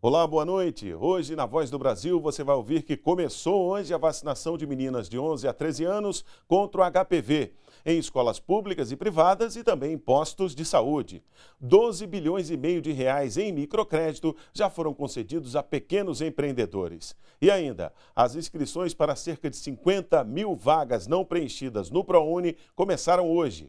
Olá, boa noite. Hoje, na Voz do Brasil, você vai ouvir que começou hoje a vacinação de meninas de 11 a 13 anos contra o HPV em escolas públicas e privadas e também em postos de saúde. 12 bilhões e meio de reais em microcrédito já foram concedidos a pequenos empreendedores. E ainda, as inscrições para cerca de 50 mil vagas não preenchidas no ProUni começaram hoje.